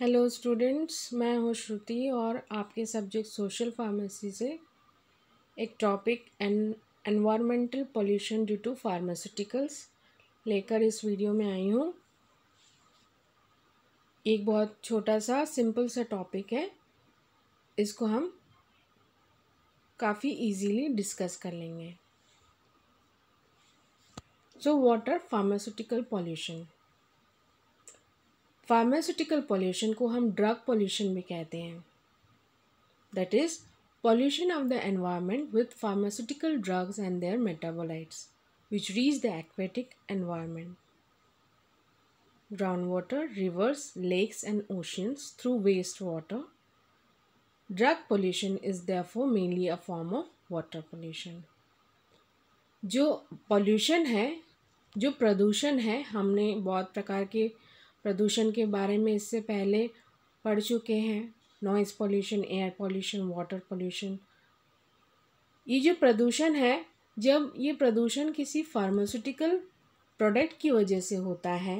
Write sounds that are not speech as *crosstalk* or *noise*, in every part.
Hello students मैं हूँ श्रुति और आपके सब्जेक्ट सोशल फार्मेसी से एक topic environmental pollution due to pharmaceuticals लेकर इस वीडियो में आई हूँ एक बहुत छोटा सा सिंपल सा टॉपिक है इसको हम काफ़ी इजीली डिस्कस कर लेंगे so water pharmaceutical pollution pharmaceutical pollution को हम ड्रग पॉल्यूशन भी कहते हैं that is pollution of the environment with pharmaceutical drugs and their metabolites which reach the aquatic environment ground water rivers lakes and oceans through waste water drug pollution is therefore mainly a form of water pollution जो pollution है जो प्रदूषण है हमने बहुत प्रकार के प्रदूषण के बारे में इससे पहले पढ़ चुके हैं noise pollution air pollution water pollution ये जो प्रदूषण है जब ये प्रदूषण किसी फार्मास्यूटिकल प्रोडक्ट की वजह से होता है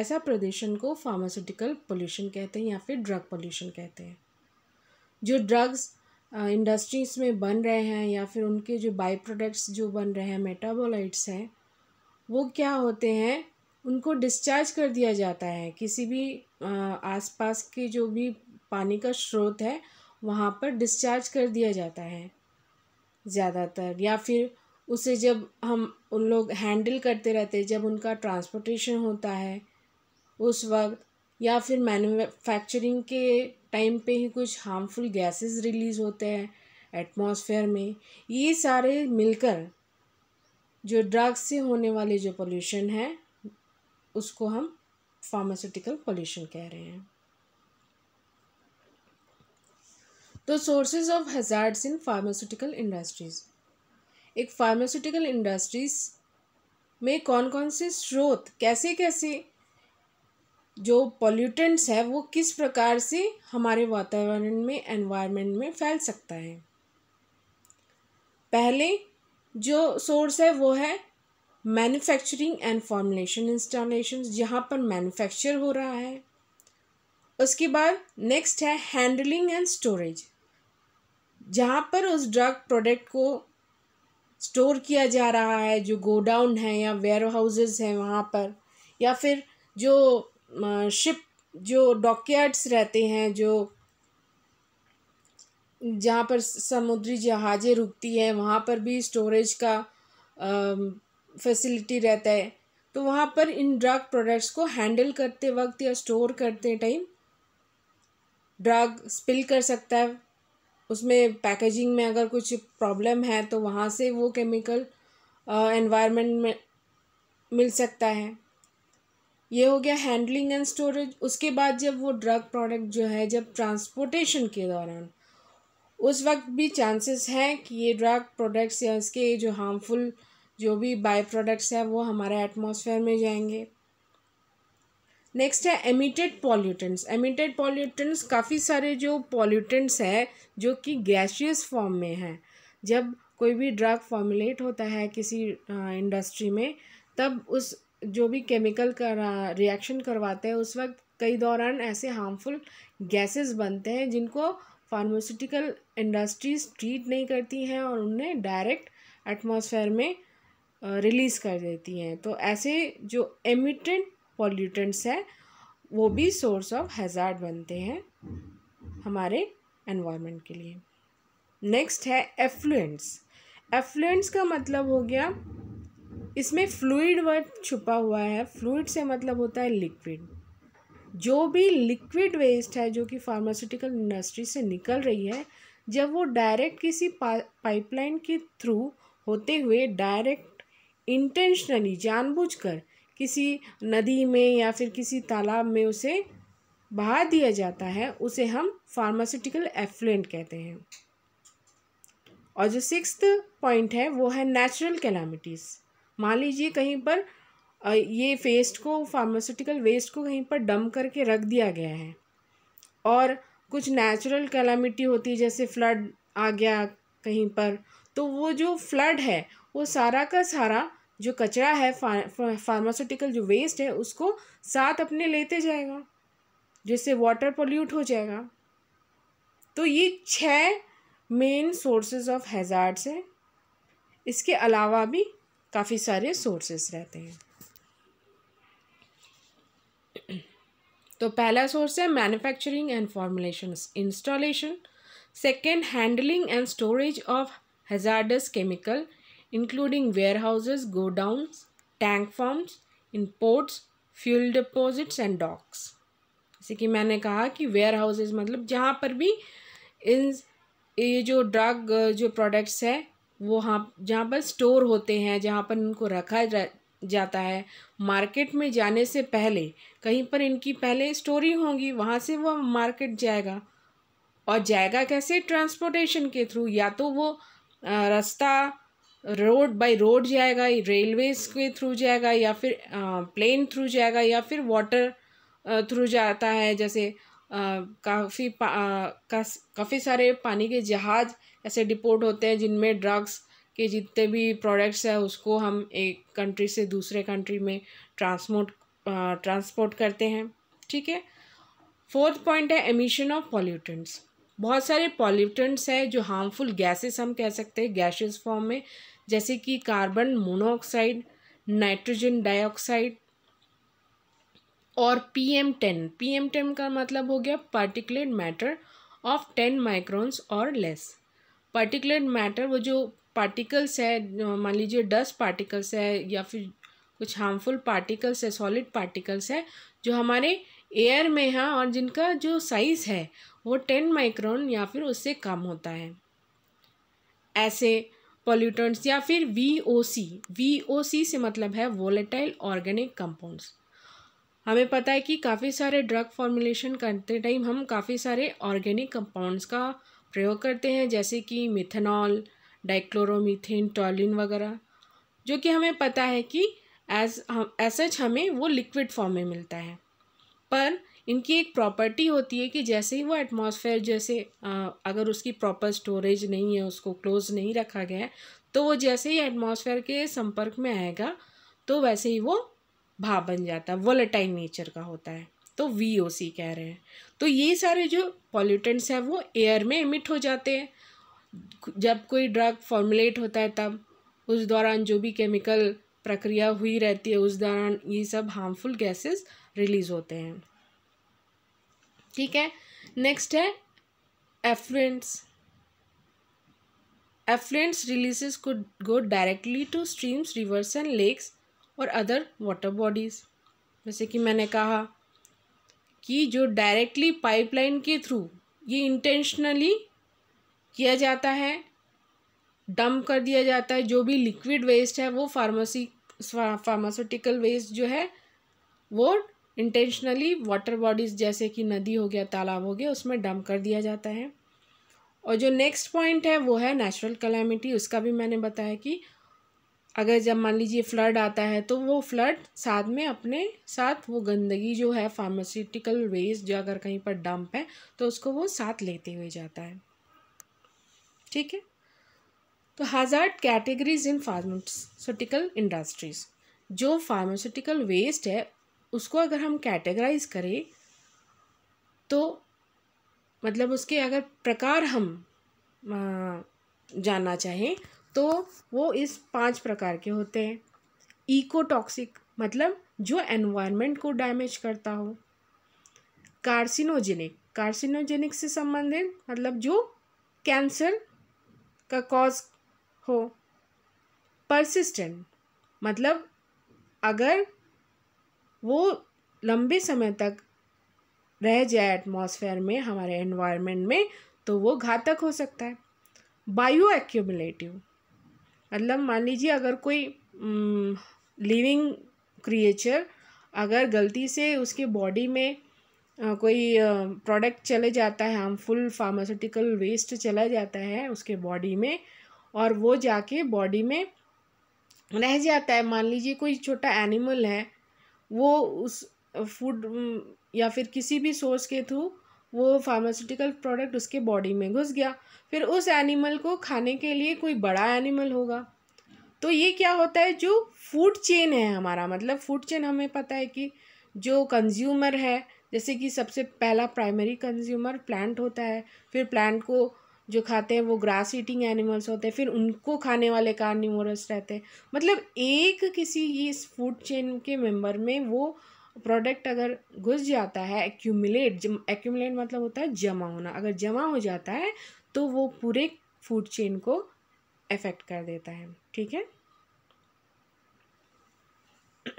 ऐसा प्रदूषण को फार्मास्यूटिकल पोल्यूशन कहते हैं या फिर ड्रग पोल्यूशन कहते हैं जो ड्रग्स इंडस्ट्रीज़ में बन रहे हैं या फिर उनके जो बाई प्रोडक्ट्स जो बन रहे हैं मेटाबोलाइट्स हैं वो क्या होते हैं उनको डिस्चार्ज कर दिया जाता है किसी भी आसपास के जो भी पानी का स्रोत है वहाँ पर डिस्चार्ज कर दिया जाता है ज़्यादातर या फिर उसे जब हम उन लोग हैंडल करते रहते हैं जब उनका ट्रांसपोर्टेशन होता है उस वक्त या फिर मैन्युफैक्चरिंग के टाइम पे ही कुछ हार्मफुल गैसेस रिलीज़ होते हैं एटमॉस्फेयर में ये सारे मिलकर जो ड्रग्स से होने वाले जो पोल्यूशन है उसको हम फार्मास्यूटिकल पोल्यूशन कह रहे हैं तो sources of hazards in pharmaceutical industries एक फार्मास्यूटिकल इंडस्ट्रीज में कौन कौन से स्रोत कैसे कैसे जो पॉल्यूटेंट्स है वो किस प्रकार से हमारे वातावरण में एनवायरनमेंट में फैल सकता है पहले जो सोर्स है वो है मैन्युफैक्चरिंग एंड फॉर्मुलेशन इंस्टॉलेशन जहाँ पर मैन्युफैक्चर हो रहा है उसके बाद नेक्स्ट है हैंडलिंग एंड स्टोरेज जहाँ पर उस ड्रग प्रोडक्ट को स्टोर किया जा रहा है जो गोडाउन है या वेयर हाउसेज हैं वहाँ पर या फिर जो शिप जो डॉकयार्ड्स रहते हैं जो जहाँ पर समुद्री जहाज़ें रुकती हैं वहाँ पर भी स्टोरेज का फैसिलिटी रहता है तो वहाँ पर इन ड्रग प्रोडक्ट्स को हैंडल करते वक्त या स्टोर करते टाइम ड्रग स्पिल कर सकता है उसमें पैकेजिंग में अगर कुछ प्रॉब्लम है तो वहाँ से वो केमिकल एनवायरनमेंट में मिल सकता है ये हो गया हैंडलिंग एंड स्टोरेज उसके बाद जब वो ड्रग प्रोडक्ट जो है जब ट्रांसपोर्टेशन के दौरान उस वक्त भी चांसेस हैं कि ये ड्रग प्रोडक्ट्स या इसके जो हार्मफुल जो भी बाय प्रोडक्ट्स हैं वो हमारे एटमॉस्फेयर में जाएंगे नेक्स्ट है एमिटेड पॉल्यूटेंट्स एमिटेड पॉल्यूटेंट्स काफ़ी सारे जो पॉल्यूटेंट्स हैं जो कि गैशियस फॉर्म में हैं जब कोई भी ड्रग फॉर्मुलेट होता है किसी इंडस्ट्री में तब उस जो भी केमिकल का रिएक्शन करवाते हैं उस वक्त कई दौरान ऐसे हार्मफुल गैसेस बनते हैं जिनको फार्मास्यूटिकल इंडस्ट्रीज ट्रीट नहीं करती हैं और उन्हें डायरेक्ट एटमॉस्फेयर में रिलीज़ कर देती हैं तो ऐसे जो एमिटेंट पॉल्यूटेंट्स हैं वो भी सोर्स ऑफ हैज़ार्ड बनते हैं हमारे एनवायरनमेंट के लिए नेक्स्ट है एफ्लुएंस एफ्लुएंस का मतलब हो गया इसमें फ्लूड वर्ड छुपा हुआ है फ्लूड से मतलब होता है लिक्विड जो भी लिक्विड वेस्ट है जो कि फार्मास्यूटिकल इंडस्ट्री से निकल रही है जब वो डायरेक्ट किसी पा, पाइपलाइन के थ्रू होते हुए डायरेक्ट इंटेंशनली जानबूझकर किसी नदी में या फिर किसी तालाब में उसे बहा दिया जाता है उसे हम फार्मास्यूटिकल एफ्लुएंट कहते हैं और जो सिक्स पॉइंट है वो है नेचुरल कैलामिटीज़ मान लीजिए कहीं पर ये फेस्ट को फार्मास्यूटिकल वेस्ट को कहीं पर डम करके रख दिया गया है और कुछ नेचुरल कैलामिटी होती है जैसे फ्लड आ गया कहीं पर तो वो जो फ्लड है वो सारा का सारा जो कचरा है फा, फार्मास्यूटिकल जो वेस्ट है उसको साथ अपने लेते जाएगा जिससे वाटर पोल्यूट हो जाएगा तो ये छह मेन सोर्सेज ऑफ हैज़ार्ड्स हैं इसके अलावा भी काफ़ी सारे सोर्सेस रहते हैं तो पहला सोर्स है manufacturing and formulation installation second handling and storage of hazardous chemical including warehouses, godowns, tank farms, in ports, fuel deposits and docks. जैसे कि मैंने कहा कि वेयर हाउसेज मतलब जहाँ पर भी इन ये जो ड्रग जो प्रोडक्ट्स है वो हाँ जहाँ पर स्टोर होते हैं जहाँ पर इनको रखा जाता है मार्केट में जाने से पहले कहीं पर इनकी पहले स्टोरी होंगी वहाँ से वो मार्केट जाएगा और जाएगा कैसे ट्रांसपोर्टेशन के थ्रू या तो वो रास्ता रोड बाय रोड जाएगा रेलवेज के थ्रू जाएगा या फिर प्लेन थ्रू जाएगा या फिर वाटर थ्रू जाता है जैसे काफ़ी काफ़ी सारे पानी के जहाज़ ऐसे डिपोर्ट होते हैं जिनमें ड्रग्स के जितने भी प्रोडक्ट्स हैं उसको हम एक कंट्री से दूसरे कंट्री में ट्रांसपोर्ट ट्रांसपोर्ट करते हैं ठीक है फोर्थ पॉइंट है एमिशन ऑफ पॉल्यूटेंट्स बहुत सारे पॉल्यूटेंट्स हैं जो हार्मफुल गैसेस हम कह सकते हैं गैसेस फॉर्म में जैसे कि कार्बन मोनोऑक्साइड नाइट्रोजन डाइऑक्साइड और P M ten P M ten का मतलब हो गया particulate matter of ten microns और लेस पार्टिकुलेट मैटर वो जो पार्टिकल्स है मान लीजिए डस्ट पार्टिकल्स है या फिर कुछ हार्मफुल पार्टिकल्स है सॉलिड पार्टिकल्स है जो हमारे एयर में हैं और जिनका जो साइज़ है वो टेन माइक्रोन या फिर उससे कम होता है ऐसे पॉल्यूटेंट्स या फिर वी ओ सी वी ओ सी से मतलब है वोलेटाइल ऑर्गेनिक कंपाउंड्स हमें पता है कि काफ़ी सारे ड्रग फॉर्मुलेशन करते टाइम हम काफ़ी सारे ऑर्गेनिक कंपाउंड्स का प्रयोग करते हैं जैसे कि मिथेनॉल डाइक्लोरोमीथेन टॉलिन वगैरह जो कि हमें पता है कि एज एज सच हमें वो लिक्विड फॉर्म में मिलता है पर इनकी एक प्रॉपर्टी होती है कि जैसे ही वो एटमॉस्फेयर जैसे अगर उसकी प्रॉपर स्टोरेज नहीं है उसको क्लोज नहीं रखा गया है तो वो जैसे ही एटमॉस्फेयर के संपर्क में आएगा तो वैसे ही वो भाप बन जाता है वोलेटाइल नेचर का होता है तो वी ओ सी कह रहे हैं तो ये सारे जो पॉल्यूटेंट्स हैं वो एयर में एमिट हो जाते हैं जब कोई ड्रग फॉर्मुलेट होता है तब उस दौरान जो भी केमिकल प्रक्रिया हुई रहती है उस दौरान ये सब हार्मफुल गैसेस रिलीज़ होते हैं ठीक है नेक्स्ट है एफ्लुएंस एफ्लुएंस रिलीजेस को go directly to streams rivers and lakes और अदर वाटर बॉडीज़ जैसे कि मैंने कहा कि जो डायरेक्टली पाइपलाइन के थ्रू ये इंटेंशनली किया जाता है डंप कर दिया जाता है जो भी लिक्विड वेस्ट है वो फार्मेसी फार्मास्यूटिकल वेस्ट जो है वो इंटेंशनली वाटर बॉडीज़ जैसे कि नदी हो गया तालाब हो गया उसमें डंप कर दिया जाता है और जो नेक्स्ट पॉइंट है वो है नेचुरल कलेमिटी उसका भी मैंने बताया कि अगर जब मान लीजिए फ्लड आता है तो वो फ्लड साथ में अपने साथ वो गंदगी जो है फार्मास्यूटिकल वेस्ट जो अगर कहीं पर डंप है तो उसको वो साथ लेते हुए जाता है ठीक है तो hazard categories in pharmaceutical industries जो फार्मास्यूटिकल वेस्ट है उसको अगर हम कैटेगराइज करें तो मतलब उसके अगर प्रकार हम जानना चाहें तो वो इस पांच प्रकार के होते हैं इकोटॉक्सिक मतलब जो एनवायरनमेंट को डैमेज करता हो कार्सिनोजेनिक कार्सिनोजेनिक से संबंधित मतलब जो कैंसर का कॉज हो परसिस्टेंट मतलब अगर वो लंबे समय तक रह जाए एटमॉस्फेयर में हमारे एनवायरनमेंट में तो वो घातक हो सकता है बायो एक्यूमुलेटिव मतलब मान लीजिए अगर कोई लिविंग क्रिएचर अगर गलती से उसके बॉडी में आ, कोई प्रोडक्ट चले जाता है हार्मफुल फार्मास्यूटिकल वेस्ट चला जाता है उसके बॉडी में और वो जाके बॉडी में रह जाता है मान लीजिए कोई छोटा एनिमल है वो उस फूड या फिर किसी भी सोर्स के थ्रू वो फार्मास्यूटिकल प्रोडक्ट उसके बॉडी में घुस गया फिर उस एनिमल को खाने के लिए कोई बड़ा एनिमल होगा तो ये क्या होता है जो फूड चेन है हमारा मतलब फूड चेन हमें पता है कि जो कंज्यूमर है जैसे कि सबसे पहला प्राइमरी कंज्यूमर प्लांट होता है फिर प्लांट को जो खाते हैं वो ग्रास ईटिंग एनिमल्स होते हैं फिर उनको खाने वाले कार्निवोरस रहते हैं मतलब एक किसी इस फूड चेन के मेंबर में वो प्रोडक्ट अगर घुस जाता है एक्यूमुलेट एक्यूमुलेट मतलब होता है जमा होना अगर जमा हो जाता है तो वो पूरे फूड चेन को अफ़ेक्ट कर देता है ठीक है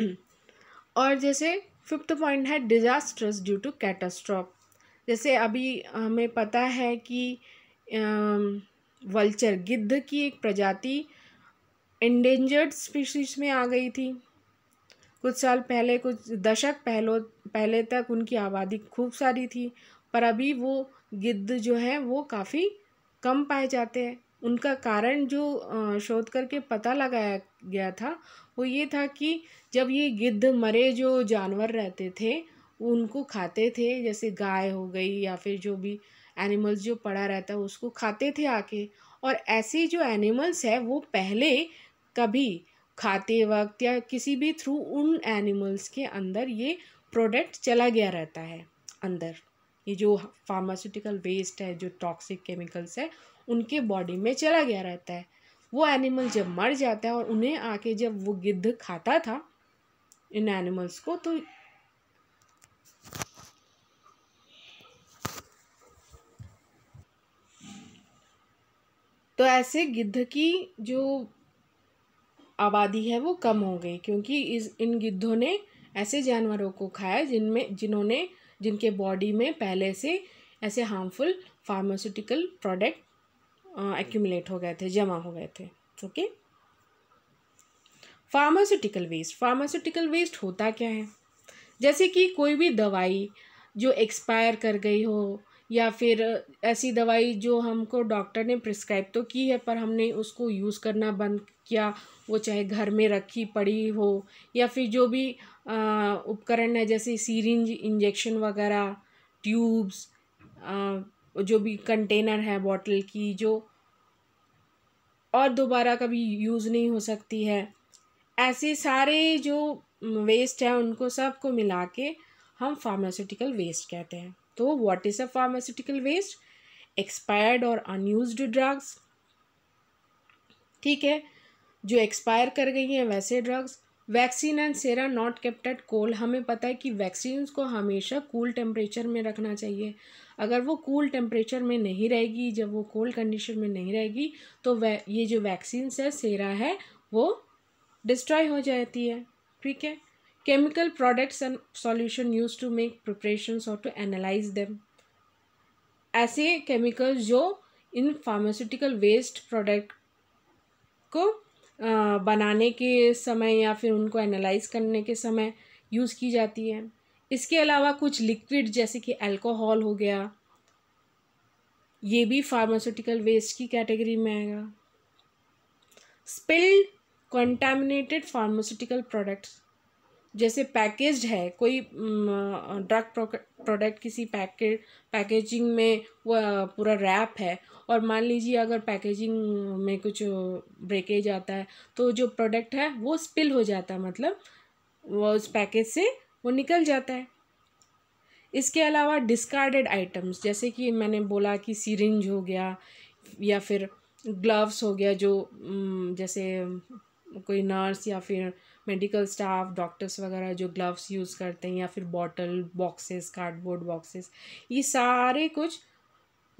*clears throat* और जैसे फिफ्थ पॉइंट है डिज़ास्टर्स ड्यू टू कैटास्ट्रॉफ जैसे अभी हमें पता है कि वल्चर गिद्ध की एक प्रजाति एंडेंजर्ड स्पीशीज में आ गई थी कुछ साल पहले कुछ दशक पहलो पहले तक उनकी आबादी खूब सारी थी पर अभी वो गिद्ध जो है वो काफ़ी कम पाए जाते हैं उनका कारण जो शोध करके पता लगाया गया था वो ये था कि जब ये गिद्ध मरे जो जानवर रहते थे उनको खाते थे जैसे गाय हो गई या फिर जो भी एनिमल्स जो पड़ा रहता है उसको खाते थे आके और ऐसे जो एनिमल्स है वो पहले कभी खाते वक्त या किसी भी थ्रू उन एनिमल्स के अंदर ये प्रोडक्ट चला गया रहता है अंदर ये जो फार्मास्यूटिकल वेस्ट है जो टॉक्सिक केमिकल्स है उनके बॉडी में चला गया रहता है वो एनिमल जब मर जाता है और उन्हें आके जब वो गिद्ध खाता था इन एनिमल्स को तो तो ऐसे गिद्ध की जो आबादी है वो कम हो गई क्योंकि इस इन गिद्धों ने ऐसे जानवरों को खाया जिनमें जिन्होंने जिनके बॉडी में पहले से ऐसे हार्मफुल फार्मास्यूटिकल प्रोडक्ट एक्यूमुलेट हो गए थे जमा हो गए थे okay pharmaceutical waste pharmaceutical waste होता क्या है जैसे कि कोई भी दवाई जो एक्सपायर कर गई हो या फिर ऐसी दवाई जो हमको डॉक्टर ने प्रिस्क्राइब तो की है पर हमने उसको यूज़ करना बंद किया वो चाहे घर में रखी पड़ी हो या फिर जो भी उपकरण है जैसे सीरिंज इंजेक्शन वगैरह ट्यूब्स जो भी कंटेनर है बॉटल की जो और दोबारा कभी यूज़ नहीं हो सकती है ऐसे सारे जो वेस्ट है उनको सबको मिला के हम फार्मास्यूटिकल वेस्ट कहते हैं तो what is a pharmaceutical waste expired और अनयूज्ड ड्रग्स ठीक है जो एक्सपायर कर गई हैं वैसे drugs vaccine and sera not kept at cold हमें पता है कि वैक्सीन को हमेशा कूल टेम्परेचर में रखना चाहिए अगर वो कूल टेम्परेचर में नहीं रहेगी जब वो कोल्ड कंडीशन में नहीं रहेगी तो वै ये जो वैक्सीन है सेरा है वो डिस्ट्रॉय हो जाती है ठीक है chemical products and solution use to make preparations और टू एनालाइज them ऐसे केमिकल्स जो इन फार्मास्यूटिकल वेस्ट प्रोडक्ट को बनाने के समय या फिर उनको एनालाइज करने के समय यूज़ की जाती है इसके अलावा कुछ लिक्विड जैसे कि अल्कोहल हो गया ये भी फार्मास्यूटिकल वेस्ट की कैटेगरी में आएगा स्पिल्ड कंटामिनेटेड फार्मास्यूटिकल प्रोडक्ट्स जैसे पैकेज है कोई ड्रग प्रोडक्ट किसी पैके पैकेजिंग में वह पूरा रैप है और मान लीजिए अगर पैकेजिंग में कुछ ब्रेकेज आता है तो जो प्रोडक्ट है वो स्पिल हो जाता है मतलब वो उस पैकेज से वो निकल जाता है इसके अलावा डिस्कार्डेड आइटम्स जैसे कि मैंने बोला कि सीरिंज हो गया या फिर ग्लव्स हो गया जो जैसे कोई नर्स या फिर मेडिकल स्टाफ डॉक्टर्स वगैरह जो ग्लव्स यूज़ करते हैं या फिर बॉटल बॉक्सेस कार्डबोर्ड बॉक्सेस ये सारे कुछ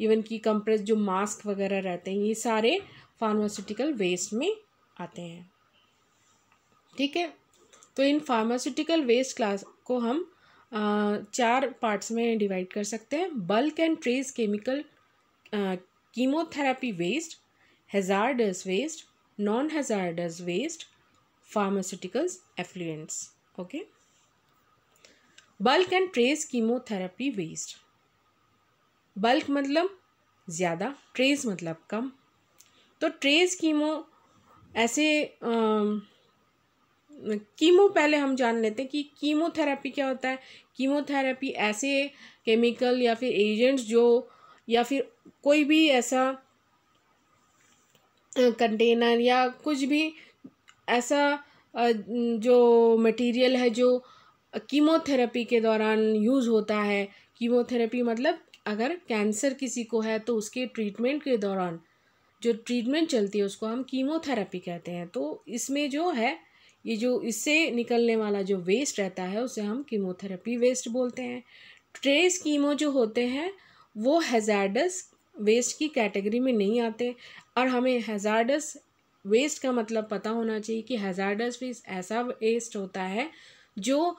इवन कि कंप्रेस जो मास्क वगैरह रहते हैं ये सारे फार्मास्यूटिकल वेस्ट में आते हैं ठीक है तो इन फार्मास्यूटिकल वेस्ट क्लास को हम चार पार्ट्स में डिवाइड कर सकते हैं bulk and trace chemical chemotherapy waste hazardous waste non hazardous waste pharmaceuticals effluents okay bulk and trace chemotherapy waste bulk मतलब ज़्यादा trace मतलब कम तो trace chemo ऐसे कीमो पहले हम जान लेते हैं कि कीमोथेरेपी क्या होता है कीमोथेरेपी ऐसे केमिकल या फिर एजेंट्स जो या फिर कोई भी ऐसा कंटेनर या कुछ भी ऐसा जो मटेरियल है जो कीमोथेरेपी के दौरान यूज़ होता है कीमोथेरेपी मतलब अगर कैंसर किसी को है तो उसके ट्रीटमेंट के दौरान जो ट्रीटमेंट चलती है उसको हम कीमोथेरेपी कहते हैं तो इसमें जो है ये जो इससे निकलने वाला जो वेस्ट रहता है उसे हम कीमोथेरेपी वेस्ट बोलते हैं ट्रेस कीमो जो होते हैं वो हेजार्डस वेस्ट की कैटेगरी में नहीं आते और हमें हेजार्डस वेस्ट का मतलब पता होना चाहिए कि हजार्डस वेस्ट ऐसा वेस्ट होता है जो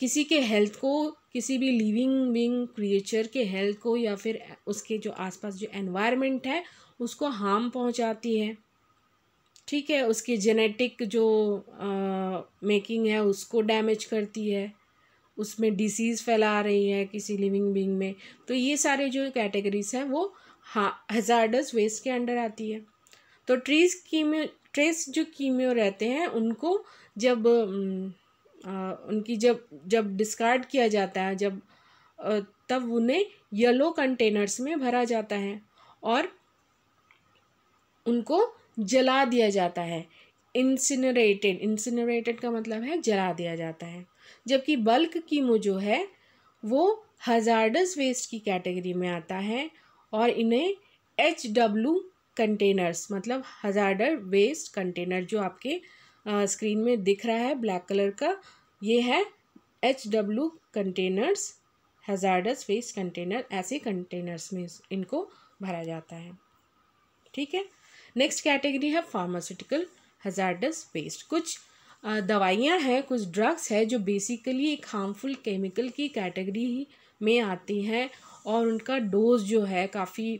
किसी के हेल्थ को किसी भी लिविंग बिंग क्रिएचर के हेल्थ को या फिर उसके जो आसपास जो एनवायरनमेंट है उसको हार्म पहुंचाती है ठीक है उसकी जेनेटिक जो मेकिंग है उसको डैमेज करती है उसमें डिसीज़ फैला रही है किसी लिविंग बींग में तो ये सारे जो कैटेगरीज हैं वो हा हजार्डस वेस्ट के अंडर आती है तो ट्रीज कीमियो ट्रेस जो कीमियो रहते हैं उनको जब आ, उनकी जब जब डिस्कार्ड किया जाता है जब आ, तब उन्हें येलो कंटेनर्स में भरा जाता है और उनको जला दिया जाता है इंसिनरेटेड इंसिनरेटेड का मतलब है जला दिया जाता है जबकि बल्क कीमो जो है वो हजार्डस वेस्ट की कैटेगरी में आता है और इन्हें एच डब्ल्यू कंटेनर्स मतलब हजार्डर वेस्ट कंटेनर जो आपके स्क्रीन में दिख रहा है ब्लैक कलर का ये है H W containers hazardous waste container ऐसे कंटेनर्स में इनको भरा जाता है ठीक है नेक्स्ट कैटेगरी है फार्मास्यूटिकल हजार्डस वेस्ट कुछ दवाइयाँ हैं कुछ ड्रग्स है जो बेसिकली एक हार्मफुल केमिकल की कैटेगरी में आती हैं और उनका डोज जो है काफ़ी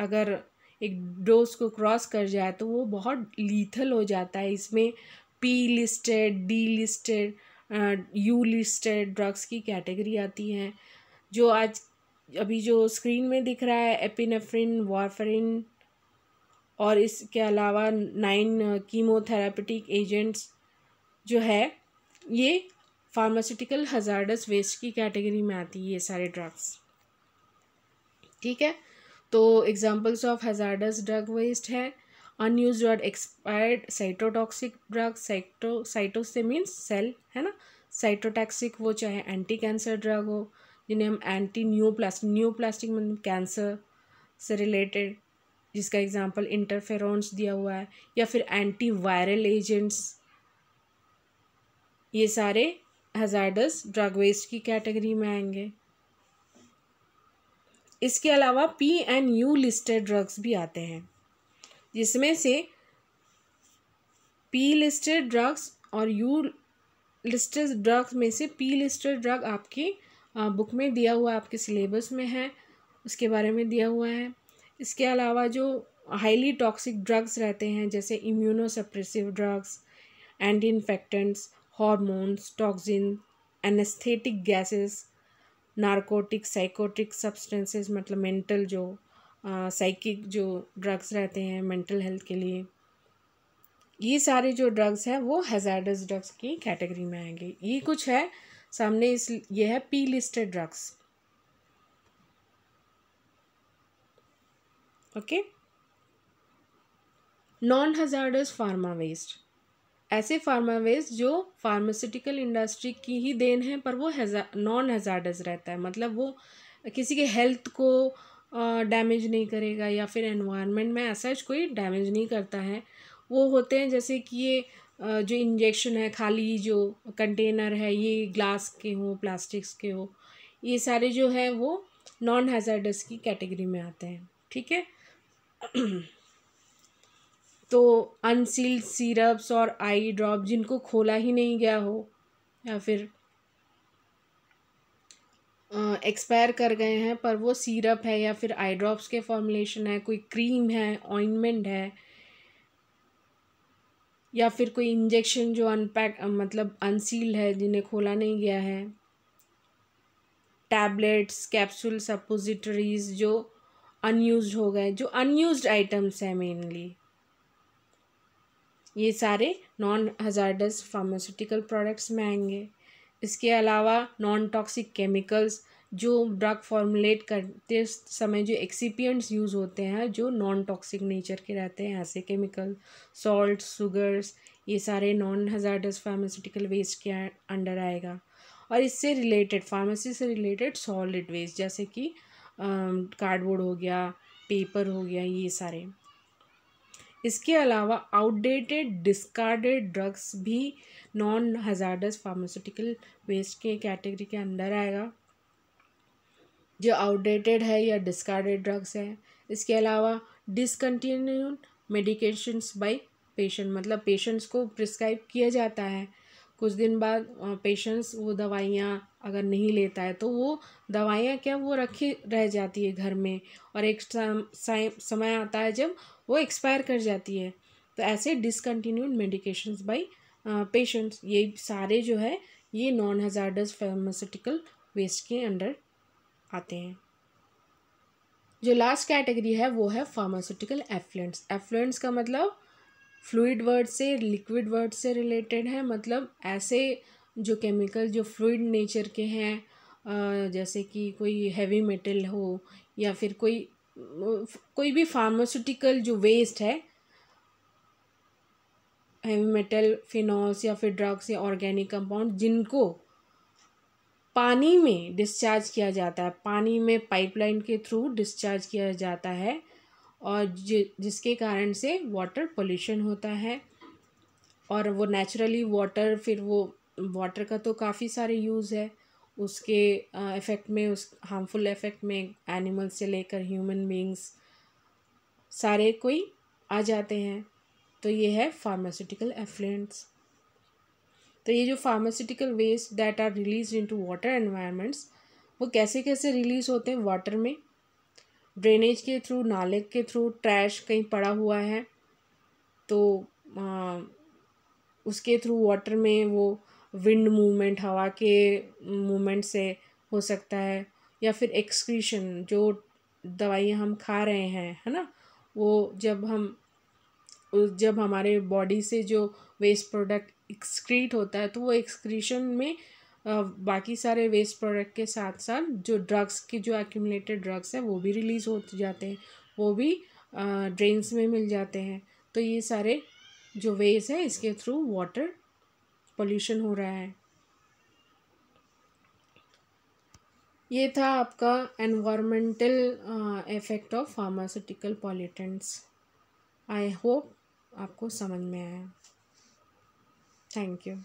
अगर एक डोज को क्रॉस कर जाए तो वो बहुत लीथल हो जाता है इसमें P listed D listed U listed drugs की कैटेगरी आती है जो आज अभी जो स्क्रीन में दिख रहा है एपिनेफ्रिन वारफरिन और इसके अलावा नाइन कीमोथेरापेटिक एजेंट्स जो है ये फार्मास्यूटिकल हजार्डस वेस्ट की कैटेगरी में आती है ये सारे ड्रग्स ठीक है तो examples of hazardous drug waste है अनयूज और expired cytotoxic drug cyto cyto से मीन्स सेल है ना साइटोटैक्सिक वो चाहे एंटी कैंसर ड्रग हो जिन्हें हम anti neoplastic neoplastic mean cancer से रिलेटेड जिसका एग्जांपल इंटरफेरॉन्स दिया हुआ है या फिर एंटी वायरल एजेंट्स ये सारे हजार्डस ड्रग वेस्ट की कैटेगरी में आएंगे इसके अलावा P and U listed drugs भी आते हैं जिसमें से पी लिस्टेड ड्रग्स और यू लिस्टेड ड्रग्स में से पी लिस्टेड ड्रग आपकी बुक में दिया हुआ आपके सिलेबस में है उसके बारे में दिया हुआ है इसके अलावा जो हाईली टॉक्सिक ड्रग्स रहते हैं जैसे immunosuppressive drugs anti infectants hormones toxin anaesthetic gases narcotic psychotic substances मतलब मेंटल जो साइकिक जो ड्रग्स रहते हैं मेंटल हेल्थ के लिए ये सारे जो ड्रग्स हैं वो हेजार्डस ड्रग्स की कैटेगरी में आएंगे ये कुछ है सामने इस ये है P listed drugs okay non hazardous pharma waste ऐसे फार्मा वेस्ट जो फार्मास्यूटिकल इंडस्ट्री की ही देन है पर वो हेजा नॉन हेजार्डस रहता है मतलब वो किसी के हेल्थ को डैमेज नहीं करेगा या फिर एनवायरनमेंट में ऐसा कोई डैमेज नहीं करता है वो होते हैं जैसे कि ये जो इंजेक्शन है खाली जो कंटेनर है ये ग्लास के हो प्लास्टिक्स के हो ये सारे जो है वो नॉन हैजार्डस की कैटेगरी में आते हैं ठीक है *clears throat* तो अनसील्ड सिरप्स और आई ड्रॉप जिनको खोला ही नहीं गया हो या फिर एक्सपायर कर गए हैं पर वो सीरप है या फिर आई ड्रॉप्स के फॉर्मुलेशन है कोई क्रीम है ऑइनमेंट है या फिर कोई इंजेक्शन जो अनपैक मतलब अनसील्ड है जिन्हें खोला नहीं गया है टैबलेट्स कैप्सूल सपोजिटरीज जो अनयूज हो गए जो अनयूज आइटम्स हैं मेनली ये सारे नॉन हजार्डस फार्मास्यूटिकल प्रोडक्ट्स में आएंगे इसके अलावा नॉन टॉक्सिक केमिकल्स जो ड्रग फॉर्मुलेट करते समय जो एक्सीपियंट्स यूज़ होते हैं जो नॉन टॉक्सिक नेचर के रहते हैं ऐसे केमिकल सॉल्ट सुगर्स ये सारे नॉन हजार्डस फार्मास्यूटिकल वेस्ट के अंडर आएगा और इससे रिलेटेड फार्मेसी से रिलेटेड सॉलिड वेस्ट जैसे कि कार्डबोर्ड हो गया पेपर हो गया ये सारे इसके अलावा आउटडेटेड डिस्कार्डेड ड्रग्स भी नॉन हजार्डस फार्मास्यूटिकल वेस्ट के कैटेगरी के अंदर आएगा जो आउटडेटेड है या डिस्कार्डेड ड्रग्स है इसके अलावा डिसकन्टिन्यूड मेडिकेशंस बाय पेशेंट मतलब पेशेंट्स को प्रिस्क्राइब किया जाता है कुछ दिन बाद पेशेंट्स वो दवाइयाँ अगर नहीं लेता है तो वो दवाइयाँ क्या वो रखी रह जाती है घर में और एक समय आता है जब वो एक्सपायर कर जाती है तो ऐसे डिसकन्टीन्यूड मेडिकेशंस बाई पेशेंट्स ये सारे जो है ये नॉन हजार्डस फार्मास्यूटिकल वेस्ट के अंडर आते हैं जो लास्ट कैटेगरी है वो है फार्मास्यूटिकल एफ्लुएंट्स एफ्लुएंट्स का मतलब फ्लूड वर्ड से लिक्विड वर्ड से रिलेटेड है मतलब ऐसे जो केमिकल जो फ्लूड नेचर के हैं जैसे कि कोई हैवी मेटल हो या फिर कोई कोई भी फार्मास्यूटिकल जो वेस्ट है हैवी मेटल फिनॉल्स या फिर ड्रग्स या ऑर्गेनिक कंपाउंड जिनको पानी में डिस्चार्ज किया जाता है पानी में पाइपलाइन के थ्रू डिस्चार्ज किया जाता है और जि जिसके कारण से वाटर पोल्यूशन होता है और वो नेचुरली वाटर फिर वो वाटर का तो काफ़ी सारे यूज़ है उसके इफ़ेक्ट में उस हार्मफुल इफ़ेक्ट में एनिमल्स से लेकर ह्यूमन बींग्स सारे कोई आ जाते हैं तो ये है फार्मास्यूटिकल एफ्लुएंट्स तो ये जो pharmaceutical waste that are release into water environments वो कैसे कैसे रिलीज़ होते हैं वाटर में ड्रेनेज के थ्रू नाले के थ्रू ट्रैश कहीं पड़ा हुआ है तो आ, उसके थ्रू वाटर में वो विंड मूवमेंट हवा के मूवमेंट से हो सकता है या फिर एक्सक्रीशन जो दवाइयाँ हम खा रहे हैं है ना वो जब हम जब हमारे बॉडी से जो वेस्ट प्रोडक्ट एक्सक्रीट होता है तो वो एक्सक्रीशन में बाकी सारे वेस्ट प्रोडक्ट के साथ साथ जो ड्रग्स के जो एक्यूमलेटेड ड्रग्स हैं वो भी रिलीज़ हो जाते हैं वो भी ड्रेन्स में मिल जाते हैं तो ये सारे जो वेज है इसके थ्रू वाटर पोल्यूशन हो रहा है ये था आपका environmental effect of pharmaceutical pollutants I hope आपको समझ में आया थैंक यू